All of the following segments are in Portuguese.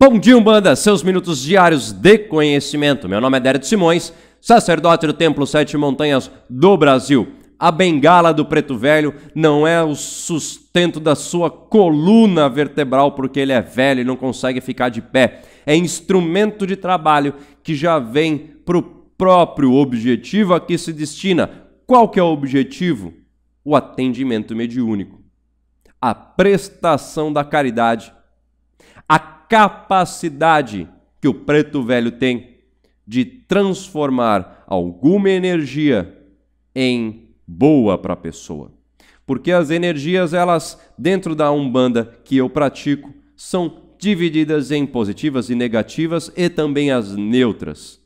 Bom dia, Umbanda, seus minutos diários de conhecimento. Meu nome é Dério Simões, sacerdote do Templo Sete Montanhas do Brasil. A bengala do preto velho não é o sustento da sua coluna vertebral porque ele é velho e não consegue ficar de pé. É instrumento de trabalho que já vem para o próprio objetivo a que se destina. Qual que é o objetivo? O atendimento mediúnico, a prestação da caridade, a capacidade que o preto velho tem de transformar alguma energia em boa para a pessoa. Porque as energias, elas, dentro da Umbanda que eu pratico, são divididas em positivas e negativas e também as neutras.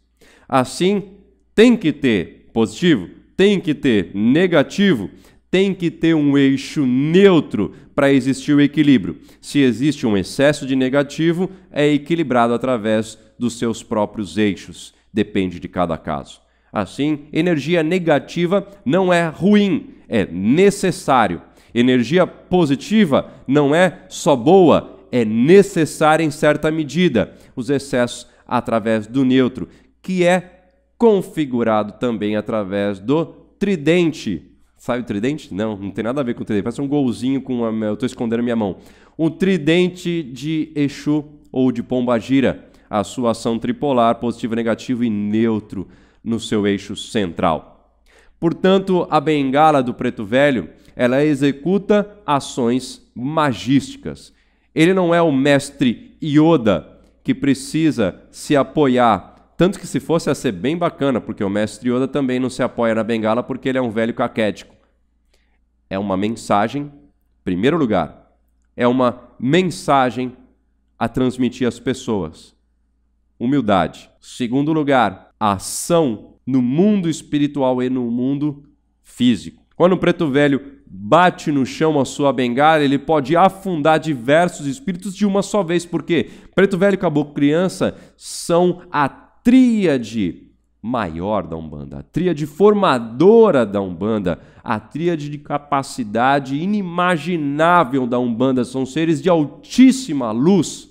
Assim, tem que ter positivo, tem que ter negativo, tem que ter um eixo neutro para existir o equilíbrio. Se existe um excesso de negativo, é equilibrado através dos seus próprios eixos. Depende de cada caso. Assim, energia negativa não é ruim, é necessário. Energia positiva não é só boa, é necessária em certa medida. Os excessos através do neutro, que é configurado também através do tridente Sai o tridente? Não, não tem nada a ver com o tridente. Parece um golzinho com a. Eu estou escondendo a minha mão. Um tridente de Exu ou de Pombagira. A sua ação tripolar, positivo, negativo e neutro no seu eixo central. Portanto, a bengala do preto velho, ela executa ações magísticas. Ele não é o mestre Yoda que precisa se apoiar tanto que se fosse a ser bem bacana, porque o mestre Yoda também não se apoia na bengala porque ele é um velho caquético. É uma mensagem, primeiro lugar, é uma mensagem a transmitir às pessoas. Humildade. Segundo lugar, ação no mundo espiritual e no mundo físico. Quando o preto velho bate no chão a sua bengala, ele pode afundar diversos espíritos de uma só vez, porque preto velho, caboclo criança são até tríade maior da Umbanda, a tríade formadora da Umbanda, a tríade de capacidade inimaginável da Umbanda. São seres de altíssima luz.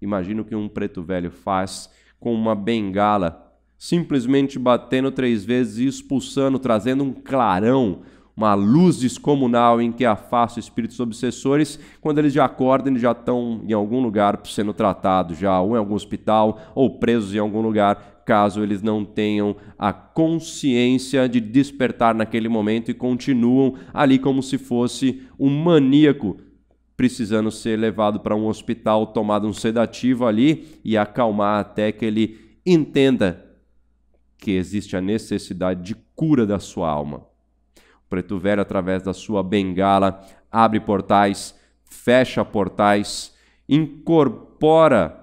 Imagina o que um preto velho faz com uma bengala, simplesmente batendo três vezes e expulsando, trazendo um clarão, uma luz descomunal em que afasta espíritos obsessores. Quando eles já acordam, eles já estão em algum lugar sendo tratados, já ou em algum hospital ou presos em algum lugar, caso eles não tenham a consciência de despertar naquele momento e continuam ali como se fosse um maníaco precisando ser levado para um hospital, tomado um sedativo ali e acalmar até que ele entenda que existe a necessidade de cura da sua alma. Preto Velho, através da sua bengala, abre portais, fecha portais, incorpora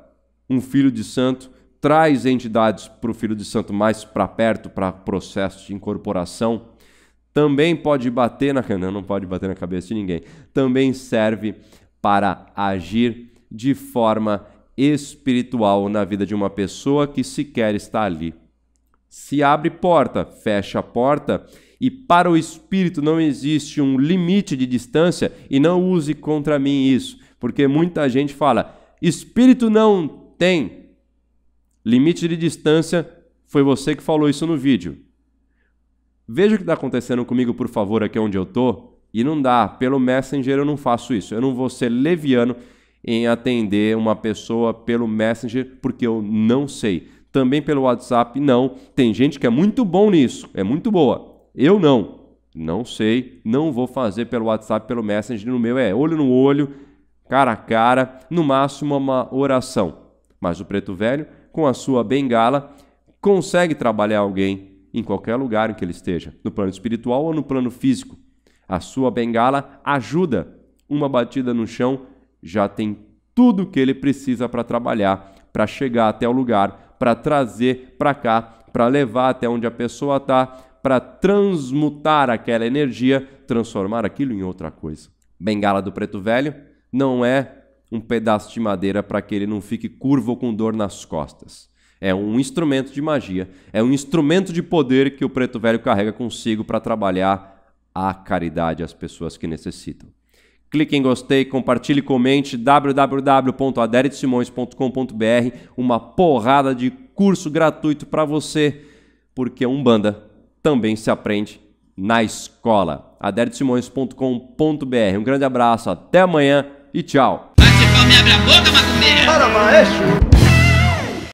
um filho de santo, traz entidades para o filho de santo mais para perto, para processo de incorporação. Também pode bater na. Não, não pode bater na cabeça de ninguém. Também serve para agir de forma espiritual na vida de uma pessoa que sequer está ali se abre porta, fecha a porta, e para o espírito não existe um limite de distância, e não use contra mim isso, porque muita gente fala: espírito não tem limite de distância, foi você que falou isso no vídeo. Veja o que está acontecendo comigo, por favor, aqui onde eu tô. E não dá, pelo Messenger eu não faço isso. Eu não vou ser leviano em atender uma pessoa pelo Messenger porque eu não sei também pelo WhatsApp, não. Tem gente que é muito bom nisso, é muito boa. Eu não. Não sei, não vou fazer pelo WhatsApp, pelo Messenger, no meu é olho no olho, cara a cara, no máximo uma oração. Mas o preto velho, com a sua bengala, consegue trabalhar alguém em qualquer lugar em que ele esteja, no plano espiritual ou no plano físico. A sua bengala ajuda. Uma batida no chão já tem tudo que ele precisa para trabalhar, para chegar até o lugar para trazer para cá, para levar até onde a pessoa está, para transmutar aquela energia, transformar aquilo em outra coisa. Bengala do preto velho não é um pedaço de madeira para que ele não fique curvo com dor nas costas. É um instrumento de magia, é um instrumento de poder que o preto velho carrega consigo para trabalhar a caridade às pessoas que necessitam. Clique em gostei, compartilhe, comente www.aderesimões.com.br, uma porrada de curso gratuito para você, porque Umbanda também se aprende na escola. aderesimões.com.br. Um grande abraço, até amanhã e tchau. Bate palma, abre a boca,